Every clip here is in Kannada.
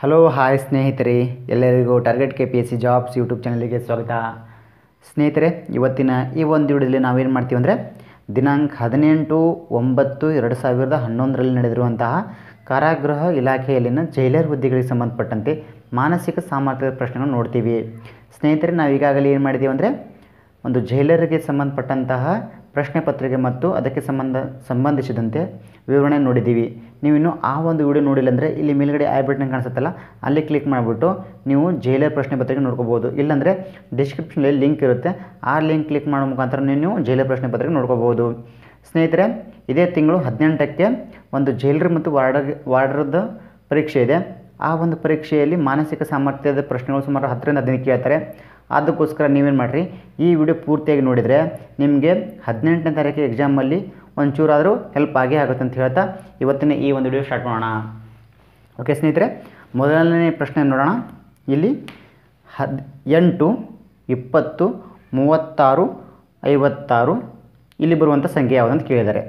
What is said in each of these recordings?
ಹಲೋ ಹಾಯ್ ಸ್ನೇಹಿತರೆ ಎಲ್ಲರಿಗೂ target K P S C jobs YouTube ಚಾನಲಿಗೆ ಸ್ವಾಗತ ಸ್ನೇಹಿತರೆ ಇವತ್ತಿನ ಈ ಒಂದು ವಿಡಿಯೋದಲ್ಲಿ ನಾವೇನು ಮಾಡ್ತೀವಿ ಅಂದರೆ ದಿನಾಂಕ ಹದಿನೆಂಟು ಒಂಬತ್ತು ಎರಡು ಸಾವಿರದ ಹನ್ನೊಂದರಲ್ಲಿ ನಡೆದಿರುವಂತಹ ಕಾರಾಗೃಹ ಇಲಾಖೆಯಲ್ಲಿನ ಜೈಲರ್ ಹುದ್ದೆಗಳಿಗೆ ಸಂಬಂಧಪಟ್ಟಂತೆ ಮಾನಸಿಕ ಸಾಮರ್ಥ್ಯದ ಪ್ರಶ್ನೆಗಳನ್ನು ನೋಡ್ತೀವಿ ಸ್ನೇಹಿತರೆ ನಾವು ಈಗಾಗಲೇ ಏನು ಮಾಡಿದ್ದೀವಿ ಅಂದರೆ ಒಂದು ಜೈಲರಿಗೆ ಸಂಬಂಧಪಟ್ಟಂತಹ ಪ್ರಶ್ನೆ ಪತ್ರಿಕೆ ಮತ್ತು ಅದಕ್ಕೆ ಸಂಬಂಧ ಸಂಬಂಧಿಸಿದಂತೆ ವಿವರಣೆ ನೋಡಿದ್ದೀವಿ ನೀವಿನ್ನು ಆ ಒಂದು ವಿಡಿಯೋ ನೋಡಿಲ್ಲ ಅಂದರೆ ಇಲ್ಲಿ ಮೇಲ್ಗಡೆ ಐ ಬಟನ್ ಕಾಣಿಸುತ್ತಲ್ಲ ಅಲ್ಲಿ ಕ್ಲಿಕ್ ಮಾಡಿಬಿಟ್ಟು ನೀವು ಜೈಲರ್ ಪ್ರಶ್ನೆ ಪತ್ರಿಕೆ ನೋಡ್ಕೋಬೋದು ಇಲ್ಲಾಂದರೆ ಡಿಸ್ಕ್ರಿಪ್ಷನಲ್ಲಿ ಲಿಂಕ್ ಇರುತ್ತೆ ಆ ಲಿಂಕ್ ಕ್ಲಿಕ್ ಮಾಡೋ ಮುಖಾಂತರ ನೀವು ಜೈಲರ್ ಪ್ರಶ್ನೆ ಪತ್ರಿಕೆ ನೋಡ್ಕೋಬೋದು ಸ್ನೇಹಿತರೆ ಇದೇ ತಿಂಗಳು ಹದಿನೆಂಟಕ್ಕೆ ಒಂದು ಜೈಲರ್ ಮತ್ತು ವಾರ್ಡರ್ ವಾರ್ಡರ್ದು ಪರೀಕ್ಷೆ ಇದೆ ಆ ಒಂದು ಪರೀಕ್ಷೆಯಲ್ಲಿ ಮಾನಸಿಕ ಸಾಮರ್ಥ್ಯದ ಪ್ರಶ್ನೆಗಳು ಸುಮಾರು ಹತ್ತರಿಂದ ಹದಿನೈದು ಕೇಳ್ತಾರೆ ಅದಕ್ಕೋಸ್ಕರ ನೀವೇನು ಮಾಡಿರಿ ಈ ವಿಡಿಯೋ ಪೂರ್ತಿಯಾಗಿ ನೋಡಿದರೆ ನಿಮಗೆ ಹದಿನೆಂಟನೇ ತಾರೀಕು ಎಕ್ಸಾಮಲ್ಲಿ ಒಂಚೂರಾದರೂ ಹೆಲ್ಪ್ ಆಗೇ ಆಗುತ್ತೆ ಅಂತ ಹೇಳ್ತಾ ಇವತ್ತಿನ ಈ ಒಂದು ವಿಡಿಯೋ ಸ್ಟಾರ್ಟ್ ಮಾಡೋಣ ಓಕೆ ಸ್ನೇಹಿತರೆ ಮೊದಲನೇ ಪ್ರಶ್ನೆ ನೋಡೋಣ ಇಲ್ಲಿ ಹದ್ ಎಂಟು ಇಪ್ಪತ್ತು ಮೂವತ್ತಾರು ಐವತ್ತಾರು ಇಲ್ಲಿ ಬರುವಂಥ ಸಂಖ್ಯೆ ಯಾವುದಂತ ಕೇಳಿದ್ದಾರೆ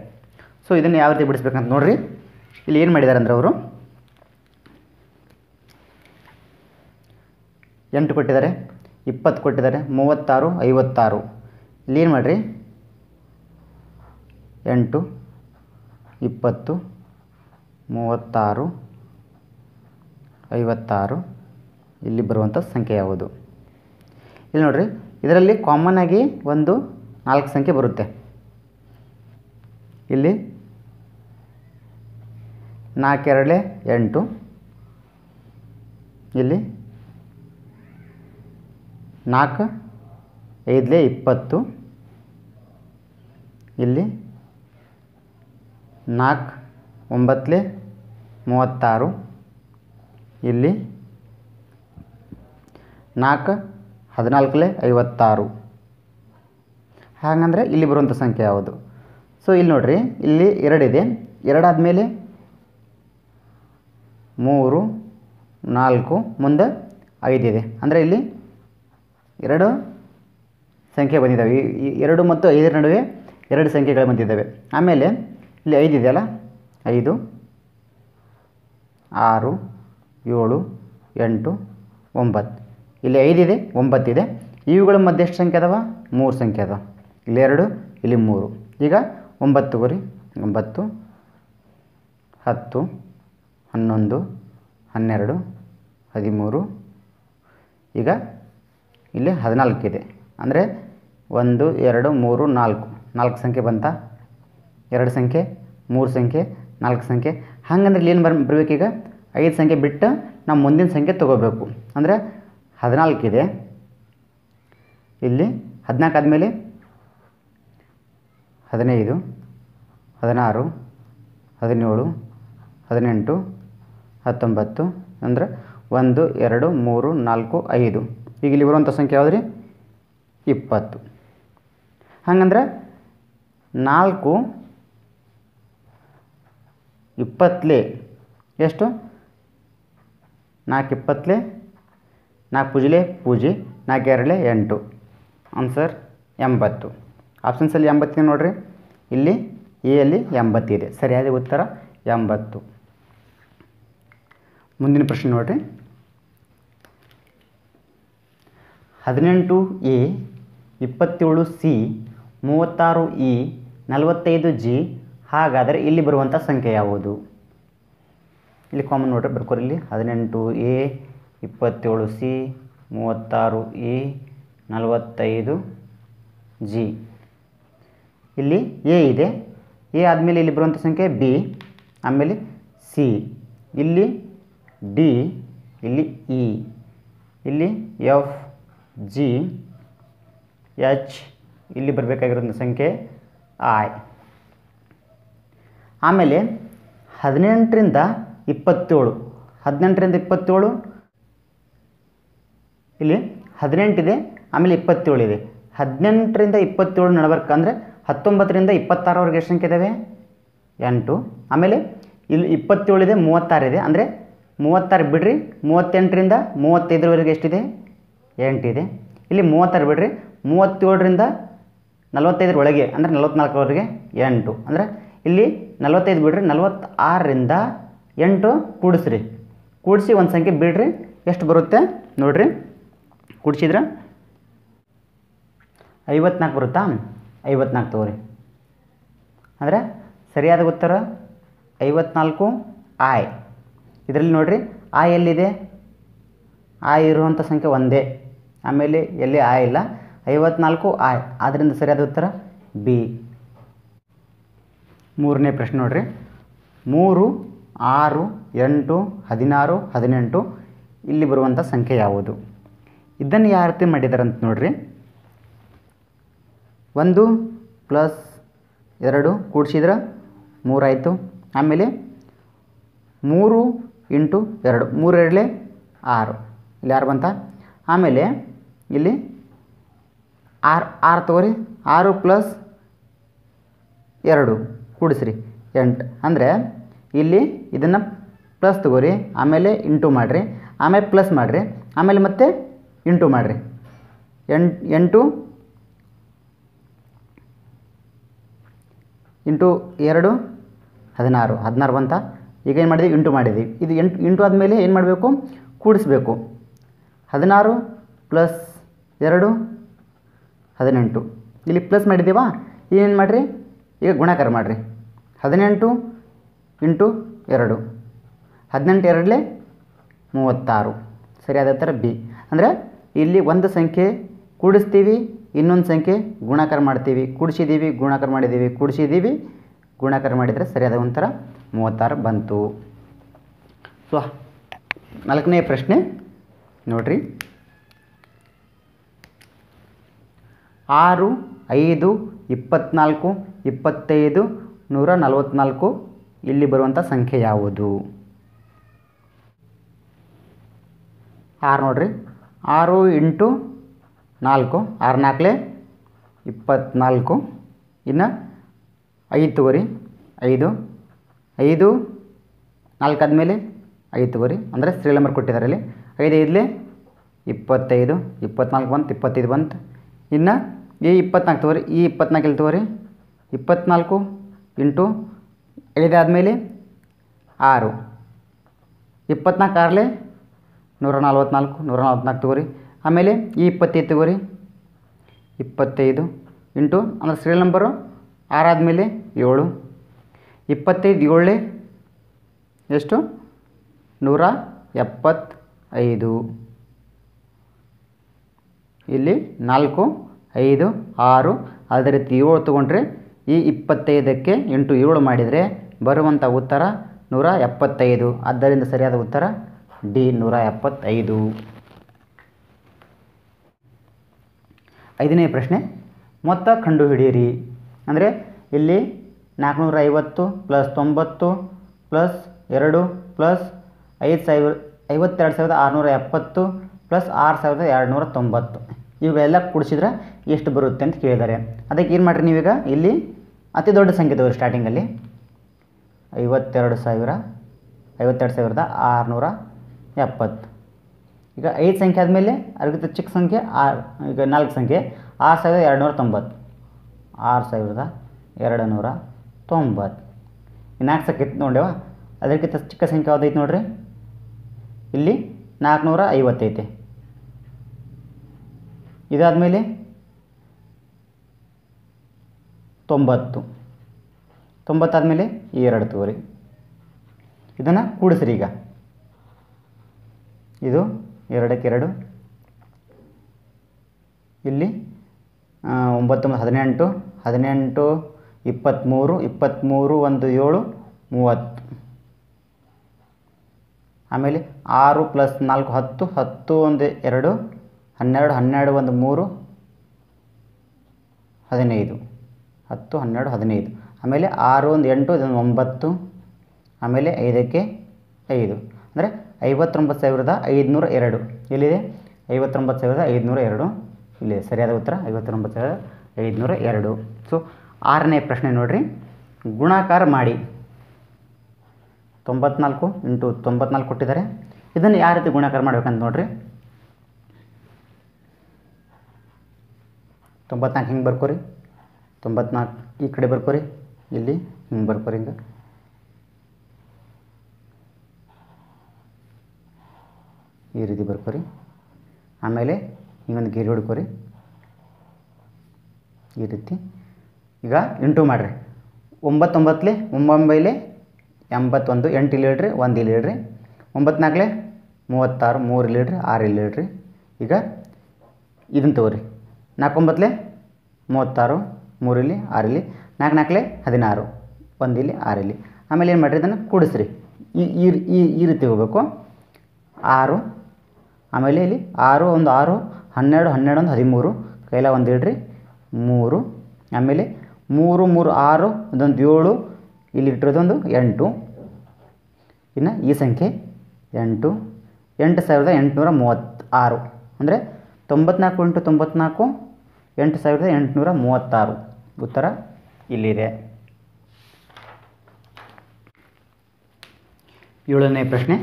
ಸೊ ಇದನ್ನು ಯಾವ ರೀತಿ ಬಿಡಿಸ್ಬೇಕಂತ ನೋಡ್ರಿ ಇಲ್ಲಿ ಏನು ಮಾಡಿದ್ದಾರೆ ಅಂದ್ರೆ ಅವರು ಎಂಟು ಕೊಟ್ಟಿದ್ದಾರೆ ಇಪ್ಪತ್ತು ಕೊಟ್ಟಿದ್ದಾರೆ ಮೂವತ್ತಾರು ಐವತ್ತಾರು ಇಲ್ಲಿ ಏನು ಮಾಡಿರಿ ಎಂಟು ಇಪ್ಪತ್ತು ಮೂವತ್ತಾರು ಐವತ್ತಾರು ಇಲ್ಲಿ ಬರುವಂಥ ಸಂಖ್ಯೆ ಯಾವುದು ಇಲ್ಲಿ ನೋಡಿರಿ ಇದರಲ್ಲಿ ಕಾಮನ್ ಆಗಿ ಒಂದು ನಾಲ್ಕು ಸಂಖ್ಯೆ ಬರುತ್ತೆ ಇಲ್ಲಿ ನಾಲ್ಕೆರಡೇ ಎಂಟು ಇಲ್ಲಿ ನಾಲ್ಕು ಐದಲೇ ಇಪ್ಪತ್ತು ಇಲ್ಲಿ ನಾಲ್ಕು ಒಂಬತ್ತು ಮೂವತ್ತಾರು ಇಲ್ಲಿ ನಾಲ್ಕು ಹದಿನಾಲ್ಕು ಐವತ್ತಾರು ಹಾಗಂದರೆ ಇಲ್ಲಿ ಬರುವಂಥ ಸಂಖ್ಯೆ ಯಾವುದು ಸೊ ಇಲ್ಲಿ ನೋಡಿರಿ ಇಲ್ಲಿ ಎರಡಿದೆ ಎರಡಾದಮೇಲೆ ಮೂರು ನಾಲ್ಕು ಮುಂದೆ ಐದಿದೆ ಅಂದರೆ ಇಲ್ಲಿ ಎರಡು ಸಂಖ್ಯೆ ಬಂದಿದ್ದಾವೆ ಎರಡು ಮತ್ತು ಐದರ ನಡುವೆ ಎರಡು ಸಂಖ್ಯೆಗಳು ಬಂದಿದ್ದಾವೆ ಆಮೇಲೆ ಇಲ್ಲಿ ಐದು ಇದೆಯಲ್ಲ ಐದು ಆರು ಏಳು ಎಂಟು ಒಂಬತ್ತು ಇಲ್ಲಿ ಐದಿದೆ ಒಂಬತ್ತಿದೆ ಇವುಗಳ ಮಧ್ಯೆ ಎಷ್ಟು ಸಂಖ್ಯೆ ಅದಾವ ಮೂರು ಸಂಖ್ಯೆ ಅದ ಇಲ್ಲಿ ಎರಡು ಇಲ್ಲಿ ಮೂರು ಈಗ ಒಂಬತ್ತು ಬರಿ ಒಂಬತ್ತು ಹತ್ತು ಹನ್ನೊಂದು ಹನ್ನೆರಡು ಹದಿಮೂರು ಈಗ ಇಲ್ಲಿ ಹದಿನಾಲ್ಕಿದೆ ಅಂದರೆ ಒಂದು ಎರಡು ಮೂರು ನಾಲ್ಕು ನಾಲ್ಕು ಸಂಖ್ಯೆ ಬಂತ ಎರಡು ಸಂಖ್ಯೆ ಮೂರು ಸಂಖ್ಯೆ ನಾಲ್ಕು ಸಂಖ್ಯೆ ಹಾಗಂದ್ರೆ ಇಲ್ಲಿ ಏನು ಬರ್ ಬರಬೇಕೀಗ ಐದು ಸಂಖ್ಯೆ ಬಿಟ್ಟು ನಾವು ಮುಂದಿನ ಸಂಖ್ಯೆ ತೊಗೋಬೇಕು ಅಂದರೆ ಹದಿನಾಲ್ಕಿದೆ ಇಲ್ಲಿ ಹದಿನಾಲ್ಕು ಆದಮೇಲೆ ಹದಿನೈದು ಹದಿನಾರು ಹದಿನೇಳು ಹದಿನೆಂಟು ಹತ್ತೊಂಬತ್ತು ಅಂದರೆ ಒಂದು ಎರಡು ಮೂರು ನಾಲ್ಕು ಐದು ಈಗ ಇಲ್ಲಿ ಬರುವಂಥ ಸಂಖ್ಯೆ ಯಾವುದು ರೀ ಇಪ್ಪತ್ತು ಹಾಗಂದ್ರೆ ನಾಲ್ಕು ಇಪ್ಪತ್ತಲೆ ಎಷ್ಟು ನಾಲ್ಕು ಇಪ್ಪತ್ತಲೇ ನಾಲ್ಕು ಪೂಜಲೆ ಪೂಜೆ ನಾಲ್ಕು ಎರಡಲೆ ಎಂಟು ಆನ್ಸರ್ ಎಂಬತ್ತು ಆಪ್ಷನ್ಸಲ್ಲಿ ಎಂಬತ್ತಿದೆ ನೋಡಿರಿ ಇಲ್ಲಿ ಎಲ್ಲಿ ಎಂಬತ್ತಿದೆ ಸರಿಯಾದ ಉತ್ತರ ಎಂಬತ್ತು ಮುಂದಿನ ಪ್ರಶ್ನೆ ನೋಡಿರಿ ಹದಿನೆಂಟು ಎ ಇಪ್ಪತ್ತೇಳು ಸಿ ಮೂವತ್ತಾರು ಇ e, ನಲವತ್ತೈದು ಜಿ ಹಾಗಾದರೆ ಇಲ್ಲಿ ಬರುವಂಥ ಸಂಖ್ಯೆ ಯಾವುದು ಇಲ್ಲಿ ಕಾಮನ್ ನೋಡ್ರಿ ಬರ್ಕೋರಿ ಇಲ್ಲಿ ಹದಿನೆಂಟು ಎ ಇಪ್ಪತ್ತೇಳು ಸಿ ಮೂವತ್ತಾರು ಎ ನಲವತ್ತೈದು ಜಿ ಇಲ್ಲಿ ಎ ಇದೆ ಎ ಆದಮೇಲೆ ಇಲ್ಲಿ ಬರುವಂಥ ಸಂಖ್ಯೆ ಬಿ ಆಮೇಲೆ ಸಿ ಇಲ್ಲಿ ಡಿ ಇಲ್ಲಿ ಇ ಇಲ್ಲಿ ಎಫ್ ಜಿ ಎಚ್ ಇಲ್ಲಿ ಬರಬೇಕಾಗಿರೋಂಥ ಸಂಖ್ಯೆ ಐ ಆಮೇಲೆ ಹದಿನೆಂಟರಿಂದ ಇಪ್ಪತ್ತೇಳು ಹದಿನೆಂಟರಿಂದ ಇಪ್ಪತ್ತೇಳು ಇಲ್ಲಿ ಹದಿನೆಂಟಿದೆ ಆಮೇಲೆ ಇಪ್ಪತ್ತೇಳು ಇದೆ ಹದಿನೆಂಟರಿಂದ ಇಪ್ಪತ್ತೇಳು ಅಂದರೆ ಹತ್ತೊಂಬತ್ತರಿಂದ ಇಪ್ಪತ್ತಾರವರೆಗೆ ಎಷ್ಟು ಸಂಖ್ಯೆ ಇದ್ದಾವೆ ಎಂಟು ಆಮೇಲೆ ಇಲ್ಲಿ ಇಪ್ಪತ್ತೇಳಿದೆ ಮೂವತ್ತಾರಿದೆ ಅಂದರೆ ಮೂವತ್ತಾರು ಬಿಡ್ರಿ ಮೂವತ್ತೆಂಟರಿಂದ ಮೂವತ್ತೈದರವರೆಗೆ ಎಷ್ಟಿದೆ ಎಂಟಿದೆ ಇಲ್ಲಿ ಮೂವತ್ತಾರು ಬಿಡ್ರಿ ಮೂವತ್ತೇಳರಿಂದ ನಲವತ್ತೈದರ ಒಳಗೆ ಅಂದರೆ ನಲವತ್ತ್ನಾಲ್ಕರವರೆಗೆ ಎಂಟು ಅಂದರೆ ಇಲ್ಲಿ ನಲ್ವತ್ತೈದು ಬಿಡ್ರಿ ನಲ್ವತ್ತಾರರಿಂದ ಎಂಟು ಕೂಡಿಸ್ರಿ ಕೂಡಿಸಿ ಒಂದು ಸಂಖ್ಯೆ ಬಿಡ್ರಿ ಎಷ್ಟು ಬರುತ್ತೆ ನೋಡಿರಿ ಕೂಡಿಸಿದ್ರೆ ಐವತ್ನಾಲ್ಕು ಬರುತ್ತಾ ಐವತ್ನಾಲ್ಕು ತಗೋರಿ ಅಂದರೆ ಸರಿಯಾದ ಉತ್ತರ ಐವತ್ನಾಲ್ಕು ಆಯ್ ಇದರಲ್ಲಿ ನೋಡಿರಿ ಆ ಎಲ್ಲಿದೆ ಆ ಇರುವಂಥ ಸಂಖ್ಯೆ ಒಂದೇ ಆಮೇಲೆ ಎಲ್ಲಿ ಆ ಇಲ್ಲ ಐವತ್ನಾಲ್ಕು ಆಯ್ ಆದ್ದರಿಂದ ಸರಿಯಾದ ಉತ್ತರ ಬಿ ಮೂರನೇ ಪ್ರಶ್ನೆ ನೋಡಿರಿ ಮೂರು ಆರು ಎಂಟು ಹದಿನಾರು ಹದಿನೆಂಟು ಇಲ್ಲಿ ಬರುವಂಥ ಸಂಖ್ಯೆ ಯಾವುದು ಇದನ್ನು ಯಾವ ರೀತಿ ಮಾಡಿದಾರಂತ ನೋಡ್ರಿ ಒಂದು ಪ್ಲಸ್ ಎರಡು ಕೂಡಿಸಿದ್ರೆ ಮೂರಾಯಿತು ಆಮೇಲೆ ಮೂರು ಇಂಟು ಎರಡು ಮೂರೆರಡಲೆ ಆರು ಇಲ್ಲಿ ಯಾರು ಬಂತ ಆಮೇಲೆ ಇಲ್ಲಿ ಆರು ಆರು ತಗೋರಿ ಆರು ಪ್ಲಸ್ ಎರಡು ಕೂಡಿಸ್ರಿ ಎಂಟು ಅಂದರೆ ಇಲ್ಲಿ ಇದನ್ನು ಪ್ಲಸ್ ತಗೋರಿ ಆಮೇಲೆ ಇಂಟು ಮಾಡಿರಿ ಆಮೇಲೆ ಪ್ಲಸ್ ಮಾಡಿರಿ ಆಮೇಲೆ ಮತ್ತೆ ಇಂಟು ಮಾಡಿರಿ ಎಂಟು ಎಂಟು ಇಂಟು ಎರಡು ಹದಿನಾರು ಹದಿನಾರು ಅಂತ ಈಗ ಏನು ಮಾಡಿದ್ವಿ ಇಂಟು ಮಾಡಿದ್ವಿ ಇದು ಎಂಟು ಇಂಟು ಆದಮೇಲೆ ಏನು ಮಾಡಬೇಕು ಕೂಡಿಸ್ಬೇಕು ಹದಿನಾರು ಪ್ಲಸ್ ಎರಡು ಹದಿನೆಂಟು ಇಲ್ಲಿ ಪ್ಲಸ್ ಮಾಡಿದ್ದೀವಾ ಏನು ಮಾಡಿರಿ ಈಗ ಗುಣಾಕಾರ ಮಾಡಿರಿ ಹದಿನೆಂಟು ಇಂಟು ಎರಡು ಹದಿನೆಂಟು ಎರಡಲೇ ಮೂವತ್ತಾರು ಸರಿಯಾದ ಥರ ಬಿ ಅಂದರೆ ಇಲ್ಲಿ ಒಂದು ಸಂಖ್ಯೆ ಕೂಡಿಸ್ತೀವಿ ಇನ್ನೊಂದು ಸಂಖ್ಯೆ ಗುಣಾಕಾರ ಮಾಡ್ತೀವಿ ಕೂಡಿಸಿದ್ದೀವಿ ಗುಣಾಕಾರ ಮಾಡಿದ್ದೀವಿ ಕೂಡಿಸಿದ್ದೀವಿ ಗುಣಕಾರ ಮಾಡಿದರೆ ಸರಿಯಾದ ಒಂಥರ ಮೂವತ್ತಾರು ಬಂತು ಸೊ ನಾಲ್ಕನೇ ಪ್ರಶ್ನೆ ನೋಡಿರಿ ಆರು ಐದು ಇಪ್ಪತ್ತ್ನಾಲ್ಕು ಇಪ್ಪತ್ತೈದು ನೂರ ನಲವತ್ತ್ನಾಲ್ಕು ಇಲ್ಲಿ ಬರುವಂಥ ಸಂಖ್ಯೆ ಯಾವುದು ಆರು ನೋಡಿರಿ ಆರು ಇಂಟು ನಾಲ್ಕು ಆರು ನಾಲ್ಕಲೆ ಇಪ್ಪತ್ತ್ನಾಲ್ಕು ಇನ್ನು ಐದು ತಗೋರಿ ಐದು ಐದು ನಾಲ್ಕಾದ ಮೇಲೆ ಐದು ತಗೋರಿ ಅಂದರೆ ಸ್ತ್ರೀ ನಂಬರ್ ಕೊಟ್ಟಿದ್ದಾರೆ ಇಲ್ಲಿ ಐದು ಐದಲೇ ಇಪ್ಪತ್ತೈದು ಇಪ್ಪತ್ನಾಲ್ಕು ಬಂತು ಇಪ್ಪತ್ತೈದು ಬಂತು ಇನ್ನು ಈ ಇಪ್ಪತ್ನಾಲ್ಕು ತಗೋರಿ ಈ ಇಪ್ಪತ್ನಾಲ್ಕು ಇಲ್ಲಿ ತಗೋರಿ ಇಪ್ಪತ್ನಾಲ್ಕು ಇಂಟು ಐದಾದಮೇಲೆ ಆರು ಇಪ್ಪತ್ನಾಲ್ಕು ಆರಲೆ ನೂರ ನಲ್ವತ್ನಾಲ್ಕು ನೂರ ನಲ್ವತ್ನಾಲ್ಕು ತಗೋರಿ ಆಮೇಲೆ ಈ ಇಪ್ಪತ್ತೈದು ತಗೋರಿ ಇಪ್ಪತ್ತೈದು ಇಂಟು ಅಂದರೆ ಸೀರಿಯಲ್ ನಂಬರು ಆರಾದಮೇಲೆ ಏಳು ಇಪ್ಪತ್ತೈದು ಏಳೆ ಎಷ್ಟು ನೂರ ಎಪ್ಪತ್ತೈದು ಇಲ್ಲಿ ನಾಲ್ಕು ಐದು ಆರು ಅದೇ ರೀತಿ ಏಳು ತೊಗೊಂಡ್ರೆ ಈ ಇಪ್ಪತ್ತೈದಕ್ಕೆ ಎಂಟು ಏಳು ಮಾಡಿದರೆ ಬರುವಂಥ ಉತ್ತರ ನೂರ ಎಪ್ಪತ್ತೈದು ಆದ್ದರಿಂದ ಸರಿಯಾದ ಉತ್ತರ ಡಿ ನೂರ ಎಪ್ಪತ್ತೈದು ಐದನೇ ಪ್ರಶ್ನೆ ಮೊತ್ತ ಕಂಡುಹಿಡಿಯಿರಿ ಅಂದರೆ ಇಲ್ಲಿ ನಾಲ್ಕುನೂರ ಐವತ್ತು ಪ್ಲಸ್ ತೊಂಬತ್ತು ಪ್ಲಸ್ ಎರಡು ಪ್ಲಸ್ ಐದು ಸಾವಿರ ಐವತ್ತೆರಡು ಸಾವಿರದ ಆರುನೂರ ಎಪ್ಪತ್ತು ಪ್ಲಸ್ ಆರು ಸಾವಿರದ ಎರಡುನೂರ ತೊಂಬತ್ತು ಇವೆಲ್ಲ ಕೂಡಿಸಿದ್ರೆ ಎಷ್ಟು ಬರುತ್ತೆ ಅಂತ ಕೇಳಿದ್ದಾರೆ ಅದಕ್ಕೆ ಏನು ಮಾಡಿರಿ ನೀವೀಗ ಇಲ್ಲಿ ಅತಿ ದೊಡ್ಡ ಸಂಖ್ಯೆ ತಗೋರಿ ಸ್ಟಾರ್ಟಿಂಗಲ್ಲಿ ಐವತ್ತೆರಡು ಸಾವಿರ ಐವತ್ತೆರಡು ಸಾವಿರದ ಆರುನೂರ ಎಪ್ಪತ್ತು ಈಗ ಐದು ಸಂಖ್ಯೆ ಆದಮೇಲೆ ಅದಕ್ಕಿಂತ ಚಿಕ್ಕ ಸಂಖ್ಯೆ ಆರು ಈಗ ನಾಲ್ಕು ಸಂಖ್ಯೆ ಆರು ಸಾವಿರದ ಎರಡು ನೂರ ತೊಂಬತ್ತು ಆರು ಸಾವಿರದ ಎರಡು ನೂರ ತೊಂಬತ್ತು ನಾಲ್ಕು ಸಂಖ್ಯೆ ನೋಡ್ಯವ ಅದಕ್ಕಿಂತ ಚಿಕ್ಕ ಸಂಖ್ಯೆ ಯಾವುದೈತೆ ನೋಡಿರಿ ಇಲ್ಲಿ ನಾಲ್ಕುನೂರ ಐವತ್ತೈತೆ ಇದಾದಮೇಲೆ ತೊಂಬತ್ತು ತೊಂಬತ್ತಾದ ಮೇಲೆ ಎರಡು ತೋರಿ ಇದನ್ನು ಕೂಡಿಸ್ರಿ ಈಗ ಇದು ಎರಡಕ್ಕೆರಡು ಇಲ್ಲಿ ಒಂಬತ್ತು ಹದಿನೆಂಟು ಹದಿನೆಂಟು ಇಪ್ಪತ್ತ್ಮೂರು ಇಪ್ಪತ್ತ್ಮೂರು ಒಂದು ಏಳು ಮೂವತ್ತು ಆಮೇಲೆ ಆರು ಪ್ಲಸ್ ನಾಲ್ಕು ಹತ್ತು ಹತ್ತು ಒಂದು ಎರಡು ಹನ್ನೆರಡು ಹನ್ನೆರಡು ಒಂದು ಮೂರು ಹದಿನೈದು ಹತ್ತು ಹನ್ನೆರಡು ಹದಿನೈದು ಆಮೇಲೆ ಆರು ಒಂದು ಎಂಟು ಇದೊಂದು ಒಂಬತ್ತು ಆಮೇಲೆ ಐದಕ್ಕೆ ಐದು ಅಂದರೆ ಐವತ್ತೊಂಬತ್ತು ಸಾವಿರದ ಐದುನೂರ ಎರಡು ಎಲ್ಲಿದೆ ಐವತ್ತೊಂಬತ್ತು ಸಾವಿರದ ಐದುನೂರ ಎರಡು ಇಲ್ಲಿದೆ ಸರಿಯಾದ ಉತ್ತರ ಐವತ್ತೊಂಬತ್ತು ಸಾವಿರದ ಐದುನೂರ ಎರಡು ಸೊ ಆರನೇ ಪ್ರಶ್ನೆ ನೋಡಿರಿ ಗುಣಾಕಾರ ಮಾಡಿ ತೊಂಬತ್ನಾಲ್ಕು ಇಂಟು ತೊಂಬತ್ನಾಲ್ಕು ಕೊಟ್ಟಿದ್ದಾರೆ ಇದನ್ನು ಯಾವ ರೀತಿ ಗುಣಾಕಾರ ಮಾಡಬೇಕಂತ ನೋಡಿರಿ ತೊಂಬತ್ನಾಲ್ಕು ಹಿಂಗೆ ಬರ್ಕೋರಿ ತೊಂಬತ್ನಾಲ್ಕು ಈ ಕಡೆ ಬರ್ಕೋರಿ ಇಲ್ಲಿ ಹಿಂಗೆ ಬರ್ಕೋರಿ ಹಿಂಗೆ ಈ ರೀತಿ ಬರ್ಕೋರಿ ಆಮೇಲೆ ಹಿಂಗೊಂದು ಗಿರಿ ಹೊಡ್ಕೋರಿ ಈ ರೀತಿ ಈಗ ಇಂಟು ಮಾಡಿರಿ ಒಂಬತ್ತೊಂಬತ್ತಲೆ ಒಂಬೊಂಬೈಲೆ ಎಂಬತ್ತೊಂದು ಎಂಟು ಇಲ್ಲಿ ಹೇಳ್ರಿ ಒಂದು ಇಲ್ಲಿ ಹೇಳ್ರಿ ಒಂಬತ್ನಾಲ್ಕಲೆ ಮೂವತ್ತಾರು ಮೂರು ಇಲ್ಲಿ ಹೇಳ್ರಿ ಆರು ಇಲ್ಲಿ ಇಡ್ರಿ ಈಗ ಇದನ್ನು ತಗೋರಿ ನಾಲ್ಕೊಂಬತ್ತಲೆ ಮೂವತ್ತಾರು ಆರು ಇಲ್ಲಿ ನಾಲ್ಕು ನಾಲ್ಕಲೆ ಹದಿನಾರು ಒಂದು ಇಲ್ಲಿ ಆರಿಲಿ ಆಮೇಲೆ ಏನು ಮಾಡಿರಿ ಇದನ್ನು ಕೂಡಿಸ್ರಿ ಈ ಈ ಈ ರೀತಿ ಹೋಗಬೇಕು ಆರು ಆಮೇಲೆ ಇಲ್ಲಿ ಆರು ಒಂದು ಆರು ಹನ್ನೆರಡು ಹನ್ನೆರಡು ಒಂದು ಹದಿಮೂರು ಕೈಲ ಒಂದು ಇಡ್ರಿ ಮೂರು ಆಮೇಲೆ ಮೂರು ಮೂರು ಆರು ಇದೊಂದು ಏಳು ಇಲ್ಲಿ ಇಟ್ಟಿರೋದೊಂದು ಎಂಟು ಇನ್ನು ಈ ಸಂಖ್ಯೆ ಎಂಟು ಎಂಟು ಸಾವಿರದ ಎಂಟುನೂರ ಮೂವತ್ತಾರು ಅಂದರೆ ತೊಂಬತ್ನಾಲ್ಕು ಇಂಟು ತೊಂಬತ್ನಾಲ್ಕು ಎಂಟು ಸಾವಿರದ ಎಂಟುನೂರ ಮೂವತ್ತಾರು ಉತ್ತರ ಇಲ್ಲಿದೆ ಏಳನೇ ಪ್ರಶ್ನೆ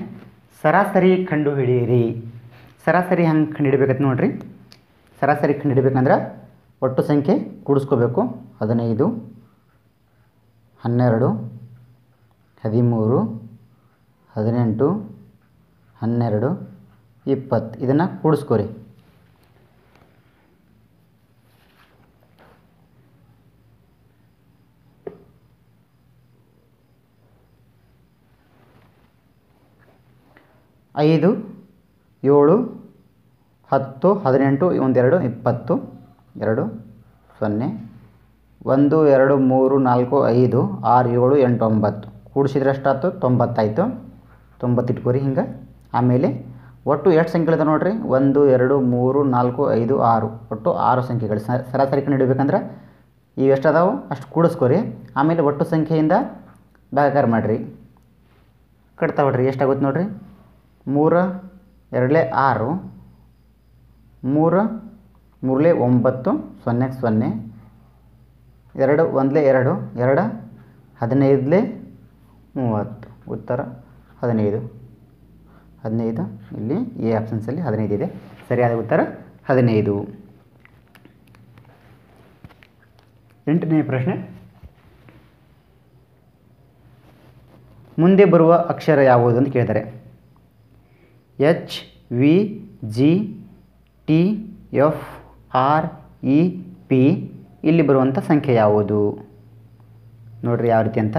ಸರಾಸರಿ ಕಂಡು ಹಿಡಿಯಿರಿ ಸರಾಸರಿ ಹಂಗೆ ಕಂಡುಹಿಡಬೇಕಂತ ನೋಡಿರಿ ಸರಾಸರಿ ಕಂಡುಹಿಡಬೇಕಂದ್ರೆ ಒಟ್ಟು ಸಂಖ್ಯೆ ಕೂಡಿಸ್ಕೋಬೇಕು ಹದಿನೈದು ಹನ್ನೆರಡು ಹದಿಮೂರು ಹದಿನೆಂಟು ಹನ್ನೆರಡು ಇಪ್ಪತ್ತು ಇದನ್ನು ಕೂಡಿಸ್ಕೋರಿ ಐದು ಏಳು ಹತ್ತು ಹದಿನೆಂಟು ಒಂದೆರಡು ಇಪ್ಪತ್ತು ಎರಡು ಸೊನ್ನೆ ಒಂದು ಎರಡು ಮೂರು ನಾಲ್ಕು ಐದು ಆರು ಏಳು ಎಂಟು ಒಂಬತ್ತು ಕೂಡಿಸಿದ್ರೆ ಎಷ್ಟಾಯ್ತು ತೊಂಬತ್ತಾಯಿತು ತೊಂಬತ್ತು ಹಿಂಗೆ ಆಮೇಲೆ ಒಟ್ಟು ಎಷ್ಟು ಸಂಖ್ಯೆಗಳದ ನೋಡಿರಿ ಒಂದು ಎರಡು ಮೂರು ನಾಲ್ಕು ಐದು ಆರು ಒಟ್ಟು ಆರು ಸಂಖ್ಯೆಗಳು ಸರಾಸರಿ ಕಣ್ಣು ಹಿಡಿಬೇಕಂದ್ರೆ ಇವು ಎಷ್ಟು ಅದಾವು ಅಷ್ಟು ಕೂಡಿಸ್ಕೊರಿ ಆಮೇಲೆ ಒಟ್ಟು ಸಂಖ್ಯೆಯಿಂದ ಭಾಗಾಕಾರ ಮಾಡಿರಿ ಕಟ್ತಾ ಹೊಡ್ರಿ ಎಷ್ಟಾಗುತ್ತೆ ನೋಡಿರಿ ಮೂರು ಎರಡಲೇ ಆರು ಮೂರು ಮೂರಲೇ ಒಂಬತ್ತು ಸೊನ್ನೆ ಸೊನ್ನೆ ಎರಡು ಒಂದಲೇ ಎರಡು ಎರಡು ಹದಿನೈದಲೇ ಮೂವತ್ತು ಉತ್ತರ ಹದಿನೈದು ಹದಿನೈದು ಇಲ್ಲಿ ಎ ಆಪ್ಷನ್ಸಲ್ಲಿ ಹದಿನೈದು ಇದೆ ಸರಿಯಾದ ಉತ್ತರ ಹದಿನೈದು ಎಂಟನೇ ಪ್ರಶ್ನೆ ಮುಂದೆ ಬರುವ ಅಕ್ಷರ ಯಾವುದು ಅಂತ ಕೇಳ್ತಾರೆ H V G T F R E P ಇಲ್ಲಿ ಬರುವಂಥ ಸಂಖ್ಯೆ ಯಾವುದು ನೋಡ್ರಿ ಯಾವ ರೀತಿ ಅಂತ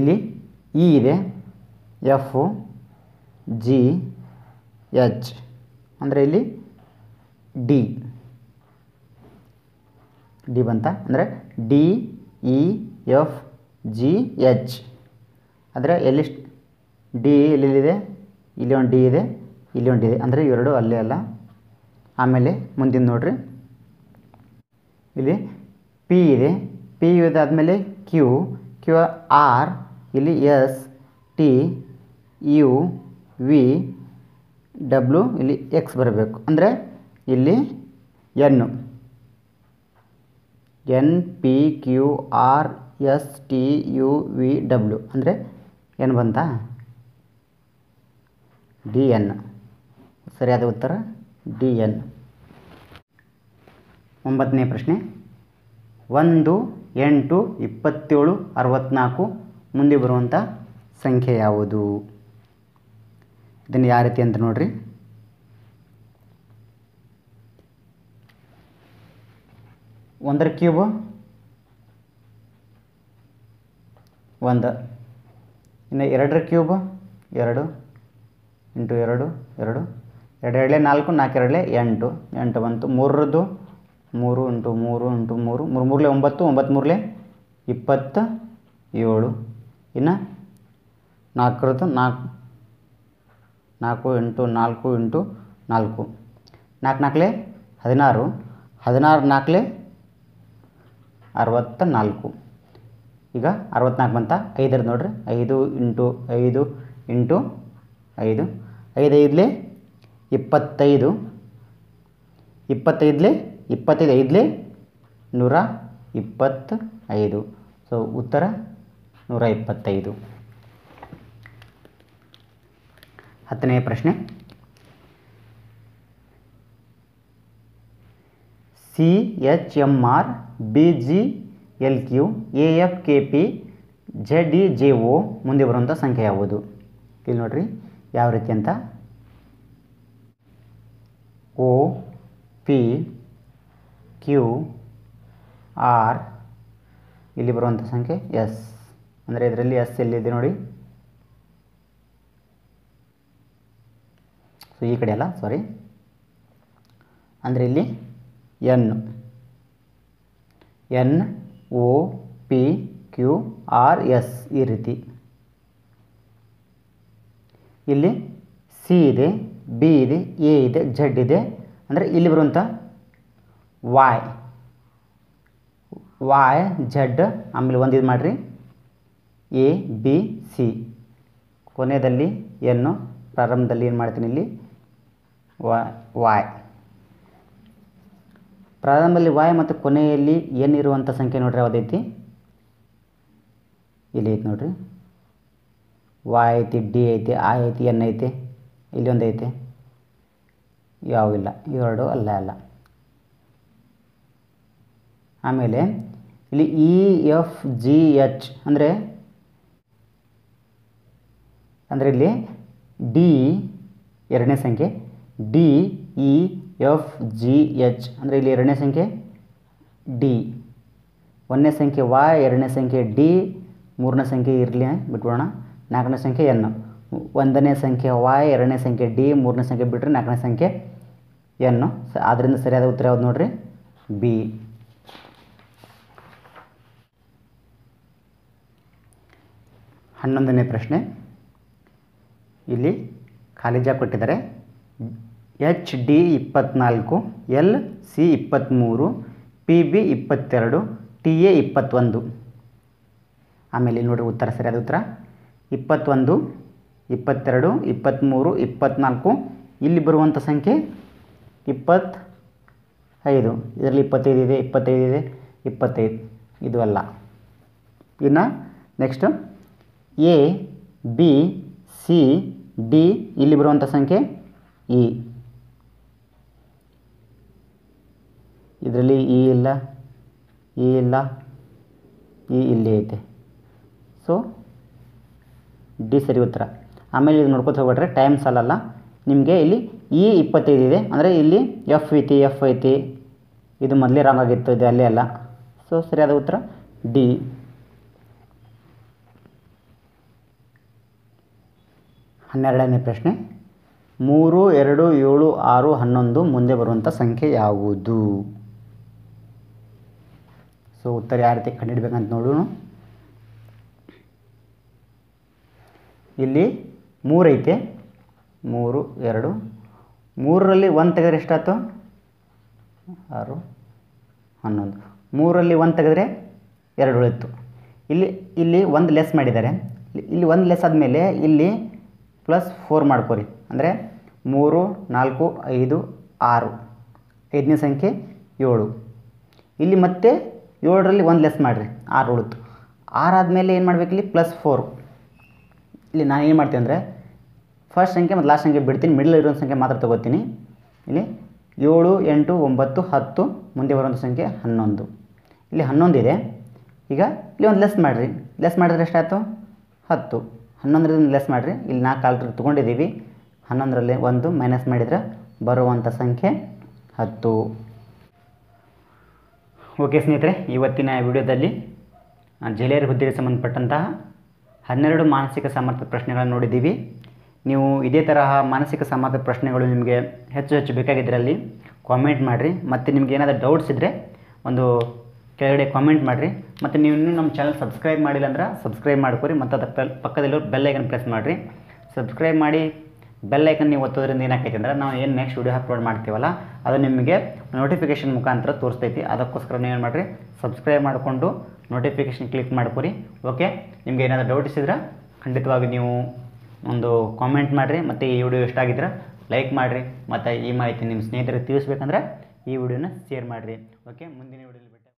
ಇಲ್ಲಿ ಇ e ಇದೆ ಎಫ್ ಜಿ ಎಚ್ ಅಂದರೆ ಇಲ್ಲಿ ಡಿ ಡಿ ಬಂತ ಅಂದರೆ D E e, F G H ಅಂದರೆ ಎಲ್ಲಿ ಡಿ ಎಲ್ಲಿದೆ ಇಲ್ಲಿ ಒಂದು ಡಿ ಇದೆ ಇಲ್ಲಿ ಒಂದು ಡಿ ಇದೆ ಅಂದರೆ ಎರಡು ಅಲ್ಲೇ ಅಲ್ಲ ಆಮೇಲೆ ಮುಂದಿನ ನೋಡ್ರಿ ಇಲ್ಲಿ ಪಿ ಇದೆ ಪಿ ಇದಾದಮೇಲೆ ಕ್ಯೂ ಕ್ಯೂ ಆರ್ ಇಲ್ಲಿ S T U V W ಇಲ್ಲಿ ಎಕ್ಸ್ ಬರಬೇಕು ಅಂದರೆ ಇಲ್ಲಿ ಎನ್ನು N P Q R S T U V W ಅಂದರೆ ಏನು ಬಂತ? ಎನ್ ಸರಿಯಾದ ಉತ್ತರ ಡಿ ಎನ್ ಒಂಬತ್ತನೇ ಪ್ರಶ್ನೆ ಒಂದು ಎಂಟು ಇಪ್ಪತ್ತೇಳು ಅರವತ್ತ್ನಾಲ್ಕು ಮುಂದೆ ಬರುವಂಥ ಸಂಖ್ಯೆ ಯಾವುದು ಇದನ್ನು ಯಾವ ರೀತಿ ಅಂತ ನೋಡಿರಿ ಒಂದರ ಕ್ಯೂಬು ಒಂದು ಇನ್ನು ಎರಡರ ಕ್ಯೂಬು ಎರಡು ಇಂಟು ಎರಡು ಎರಡು ಎರಡೆರಡೇ ನಾಲ್ಕು ನಾಲ್ಕು ಎರಡಲೆ ಎಂಟು ಎಂಟು ಬಂತು ಮೂರರದ್ದು ಮೂರು ಇಂಟು ಮೂರು ಇಂಟು ಮೂರು ಮೂರು ಮೂರಲೆ ಒಂಬತ್ತು ಒಂಬತ್ತು ಮೂರಲೆ ಇಪ್ಪತ್ತ ಏಳು ಇನ್ನು ನಾಲ್ಕರದ್ದು ನಾಲ್ಕು ನಾಲ್ಕು ಎಂಟು ನಾಲ್ಕು ಇಂಟು ನಾಲ್ಕು ನಾಲ್ಕು ನಾಲ್ಕಲೆ ಹದಿನಾರು ಹದಿನಾರು ನಾಲ್ಕಲೆ ಅರವತ್ತ ಈಗ ಅರವತ್ತ್ನಾಲ್ಕು ಅಂತ ಐದರ ನೋಡ್ರಿ ಐದು ಇಂಟು ಐದು ಇಂಟು ಐದು ಐದೈದ್ಲಿ ಇಪ್ಪತ್ತೈದು ಇಪ್ಪತ್ತೈದ್ಲಿ ಇಪ್ಪತ್ತೈದು ಐದಲಿ ನೂರ ಇಪ್ಪತ್ತ ಐದು ಸೊ ಉತ್ತರ ನೂರ ಇಪ್ಪತ್ತೈದು ಹತ್ತನೇ ಪ್ರಶ್ನೆ C H M R B G L Q A F K P Z D J O ಮುಂದೆ ಬರುವಂಥ ಸಂಖ್ಯೆ ಯಾವುದು ಇಲ್ಲಿ ನೋಡಿರಿ ಯಾವ ರೀತಿ ಅಂತ ಓ ಪಿ ಕ್ಯೂ ಆರ್ ಇಲ್ಲಿ ಬರುವಂಥ ಸಂಖ್ಯೆ ಎಸ್ ಅಂದರೆ ಇದರಲ್ಲಿ ಎಸ್ ಎಲ್ಲಿದೆ ನೋಡಿ ಸೊ ಈ ಕಡೆ ಅಲ್ಲ ಸಾರಿ ಅಂದರೆ ಇಲ್ಲಿ N N O P Q R S ಈ ರೀತಿ ಇಲ್ಲಿ ಸಿ ಇದೆ ಬಿ ಇದೆ ಎ ಇದೆ ಜಡ್ ಇದೆ ಅಂದರೆ ಇಲ್ಲಿ ಬರುವಂಥ ವಾಯ್ ವಾಯ್ ಜಡ್ ಆಮೇಲೆ ಒಂದು ಇದು ಮಾಡಿರಿ ಎ ಬಿ ಸಿ ಕೊನೆಯಲ್ಲಿ ಎನ್ನು ಪ್ರಾರಂಭದಲ್ಲಿ ಏನು ಮಾಡ್ತೀನಿ ಇಲ್ಲಿ ವಾಯ್ ಪ್ರಾರಂಭದಲ್ಲಿ ವಾಯ್ ಮತ್ತು ಕೊನೆಯಲ್ಲಿ ಎನ್ ಇರುವಂಥ ಸಂಖ್ಯೆ ನೋಡ್ರಿ ಯಾವುದೈತಿ ಇಲ್ಲಿ ಐತಿ ನೋಡ್ರಿ ವಾಯ್ ಐತಿ ಡಿ ಐತಿ ಆ ಐತಿ ಎನ್ ಐತಿ ಇಲ್ಲಿ ಒಂದು ಐತಿ ಯಾವಿಲ್ಲ ಇವೆರಡು ಅಲ್ಲ ಅಲ್ಲ ಆಮೇಲೆ ಇಲ್ಲಿ E e, F G H ಅಂದರೆ ಅಂದರೆ ಇಲ್ಲಿ ಡಿ ಎರಡನೇ ಸಂಖ್ಯೆ D E e, F G H ಅಂದರೆ ಇಲ್ಲಿ ಎರಡನೇ ಸಂಖ್ಯೆ ಡಿ ಒಂದನೇ ಸಂಖ್ಯೆ ವಾಯ್ ಎರಡನೇ ಸಂಖ್ಯೆ ಡಿ ಮೂರನೇ ಸಂಖ್ಯೆ ಇರಲಿ ಬಿಟ್ಬಿಡೋಣ ನಾಲ್ಕನೇ ಸಂಖ್ಯೆ ಎನ್ ಒಂದನೇ ಸಂಖ್ಯೆ ವಾಯ್ ಎರಡನೇ ಸಂಖ್ಯೆ ಡಿ ಮೂರನೇ ಸಂಖ್ಯೆ ಬಿಟ್ಟರೆ ನಾಲ್ಕನೇ ಸಂಖ್ಯೆ ಎನ್ನು ಆದ್ದರಿಂದ ಸರಿಯಾದ ಉತ್ತರ ಯಾವುದು ನೋಡ್ರಿ ಬಿ ಹನ್ನೊಂದನೇ ಪ್ರಶ್ನೆ ಇಲ್ಲಿ ಖಾಲಿ ಜಾಬ್ ಕೊಟ್ಟಿದ್ದಾರೆ ಎಚ್ ಡಿ ಇಪ್ಪತ್ತ್ನಾಲ್ಕು ಎಲ್ ಸಿ ಇಪ್ಪತ್ತ್ಮೂರು ಪಿ ಬಿ ಇಪ್ಪತ್ತೆರಡು ಟಿ ಎ ಇಪ್ಪತ್ತೊಂದು ಆಮೇಲೆ ಇಲ್ಲಿ ನೋಡಿರಿ ಉತ್ತರ ಸರಿಯಾದ ಉತ್ತರ ಇಪ್ಪತ್ತೊಂದು ಇಪ್ಪತ್ತೆರಡು ಇಪ್ಪತ್ತ್ಮೂರು ಇಪ್ಪತ್ತ್ನಾಲ್ಕು ಇಲ್ಲಿ ಬರುವಂಥ ಸಂಖ್ಯೆ ಇಪ್ಪತ್ತು ಐದು ಇದರಲ್ಲಿ ಇಪ್ಪತ್ತೈದು ಇದೆ ಇಪ್ಪತ್ತೈದು ಇದೆ ಇಪ್ಪತ್ತೈದು ಇದು ಅಲ್ಲ ಇನ್ನು next A B C D ಇಲ್ಲಿ ಬರುವಂಥ ಸಂಖ್ಯೆ ಇ ಇದರಲ್ಲಿ ಈ ಇಲ್ಲ ಈ ಇಲ್ಲ ಈ ಇಲ್ಲಿ ಐತೆ ಸೊ ಡಿ ಸರಿ ಉತ್ತರ ಆಮೇಲೆ ಇದು ನೋಡ್ಕೊತ ಹೋಗ್ಬಿಟ್ರೆ ಟೈಮ್ ಸಾಲಲ್ಲ ನಿಮಗೆ ಇಲ್ಲಿ ಇ e ಇಪ್ಪತ್ತೈದು ಇದೆ ಅಂದರೆ ಇಲ್ಲಿ ಎಫ್ ಐತಿ ಎಫ್ ಐತಿ ಇದು ಮೊದಲೇ ರಾಂಗ್ ಆಗಿತ್ತು ಇದು ಅಲ್ಲೇ ಅಲ್ಲ ಸೊ ಸರಿಯಾದ ಉತ್ತರ ಡಿ ಹನ್ನೆರಡನೇ ಪ್ರಶ್ನೆ ಮೂರು ಎರಡು ಏಳು ಆರು ಹನ್ನೊಂದು ಮುಂದೆ ಬರುವಂಥ ಸಂಖ್ಯೆ ಯಾವುದು ಸೊ ಉತ್ತರ ಯಾವ ರೀತಿ ಕಂಡುಹಿಡ್ಬೇಕಂತ ನೋಡೋಣ ಇಲ್ಲಿ ಮೂರೈತೆ ಮೂರು ಎರಡು ಮೂರರಲ್ಲಿ ಒಂದು ತೆಗೆದ್ರೆ ಎಷ್ಟಾಯ್ತು ಆರು ಹನ್ನೊಂದು ಮೂರರಲ್ಲಿ ಒಂದು ತೆಗೆದ್ರೆ ಎರಡು ಉಳಿತು ಇಲ್ಲಿ ಇಲ್ಲಿ ಒಂದು ಲೆಸ್ ಮಾಡಿದ್ದಾರೆ ಇಲ್ಲಿ ಒಂದು ಲೆಸ್ ಆದಮೇಲೆ ಇಲ್ಲಿ ಪ್ಲಸ್ ಫೋರ್ ಮಾಡ್ಕೊರಿ ಅಂದರೆ ಮೂರು ನಾಲ್ಕು ಐದು ಆರು ಐದನೇ ಸಂಖ್ಯೆ ಏಳು ಇಲ್ಲಿ ಮತ್ತೆ ಏಳರಲ್ಲಿ ಒಂದು ಲೆಸ್ ಮಾಡಿರಿ ಆರು ಉಳಿತು ಆರು ಆದಮೇಲೆ ಏನು ಮಾಡಬೇಕು ಇಲ್ಲಿ ಪ್ಲಸ್ ಫೋರ್ ಇಲ್ಲಿ ನಾನು ಏನು ಮಾಡ್ತೀನಿ ಅಂದರೆ ಫಸ್ಟ್ ಸಂಖ್ಯೆ ಮತ್ತು ಲಾಸ್ಟ್ ಸಂಖ್ಯೆ ಬಿಡ್ತೀನಿ ಮಿಡಲ್ ಇರೋ ಸಂಖ್ಯೆ ಮಾತ್ರ ತೊಗೋತೀನಿ ಇಲ್ಲಿ ಏಳು ಎಂಟು ಒಂಬತ್ತು ಹತ್ತು ಮುಂದೆ ಬರೋ ಸಂಖ್ಯೆ ಹನ್ನೊಂದು ಇಲ್ಲಿ ಹನ್ನೊಂದು ಇದೆ ಈಗ ಇಲ್ಲಿ ಒಂದು ಲೆಸ್ ಮಾಡಿರಿ ಲೆಸ್ ಮಾಡಿದ್ರೆ ಎಷ್ಟಾಯಿತು ಹತ್ತು ಹನ್ನೊಂದರಿಂದ ಲೆಸ್ ಮಾಡಿರಿ ಇಲ್ಲಿ ನಾಲ್ಕು ಆಲ್ಟ್ರ್ ತೊಗೊಂಡಿದ್ದೀವಿ ಹನ್ನೊಂದರಲ್ಲಿ ಒಂದು ಮೈನಸ್ ಮಾಡಿದರೆ ಬರುವಂಥ ಸಂಖ್ಯೆ ಹತ್ತು ಓಕೆ ಸ್ನೇಹಿತರೆ ಇವತ್ತಿನ ವಿಡಿಯೋದಲ್ಲಿ ಜಲೇರ್ ಹುದ್ದೆಗೆ ಸಂಬಂಧಪಟ್ಟಂತಹ ಹನ್ನೆರಡು ಮಾನಸಿಕ ಸಾಮರ್ಥ್ಯ ಪ್ರಶ್ನೆಗಳನ್ನು ನೋಡಿದ್ದೀವಿ ನೀವು ಇದೇ ತರಹ ಮಾನಸಿಕ ಸಾಮರ್ಥ್ಯ ಪ್ರಶ್ನೆಗಳು ನಿಮಗೆ ಹೆಚ್ಚು ಹೆಚ್ಚು ಬೇಕಾಗಿದ್ದರಲ್ಲಿ ಕಾಮೆಂಟ್ ಮಾಡಿರಿ ಮತ್ತು ನಿಮ್ಗೆ ಏನಾದರೂ ಡೌಟ್ಸ್ ಇದ್ದರೆ ಒಂದು ಕೆಳಗಡೆ ಕಾಮೆಂಟ್ ಮಾಡಿರಿ ಮತ್ತು ನೀವು ಇನ್ನೂ ನಮ್ಮ ಚಾನಲ್ ಸಬ್ಸ್ಕ್ರೈಬ್ ಮಾಡಿಲ್ಲ ಅಂದ್ರೆ ಸಬ್ಸ್ಕ್ರೈಬ್ ಮಾಡ್ಕೊರಿ ಮತ್ತು ಅದರ ಪಕ್ಕದಲ್ಲಿರೋ ಬೆಲ್ಲೈಕನ್ ಪ್ರೆಸ್ ಮಾಡಿರಿ ಸಬ್ಸ್ಕ್ರೈಬ್ ಮಾಡಿ ಬೆಲ್ಲೈಕನ್ ನೀವು ಒತ್ತೋದ್ರಿಂದ ಏನಾಕೈತಿ ಅಂದರೆ ನಾವು ಏನು ನೆಕ್ಸ್ಟ್ ವಿಡಿಯೋ ಅಪ್ಲೋಡ್ ಮಾಡ್ತೀವಲ್ಲ ಅದು ನಿಮಗೆ ನೋಟಿಫಿಕೇಶನ್ ಮುಖಾಂತರ ತೋರಿಸ್ತೈತಿ ಅದಕ್ಕೋಸ್ಕರ ನೀವು ಏನು ಮಾಡಿರಿ ಸಬ್ಸ್ಕ್ರೈಬ್ ಮಾಡಿಕೊಂಡು ನೋಟಿಫಿಕೇಶನ್ ಕ್ಲಿಕ್ ಮಾಡ್ಕೊರಿ ಓಕೆ ನಿಮಗೆ ಏನಾದರೂ ಡೌಟ್ಸ್ ಇದ್ರೆ ಖಂಡಿತವಾಗಿ ನೀವು ಒಂದು ಕಾಮೆಂಟ್ ಮಾಡಿರಿ ಮತ್ತು ಈ ವಿಡಿಯೋ ಇಷ್ಟ ಆಗಿದ್ರೆ ಲೈಕ್ ಮಾಡಿರಿ ಮತ್ತು ಈ ಮಾಹಿತಿ ನಿಮ್ಮ ಸ್ನೇಹಿತರಿಗೆ ತಿಳಿಸ್ಬೇಕಂದ್ರೆ ಈ ವಿಡಿಯೋನ ಶೇರ್ ಮಾಡಿರಿ ಓಕೆ ಮುಂದಿನ ವಿಡಿಯೋ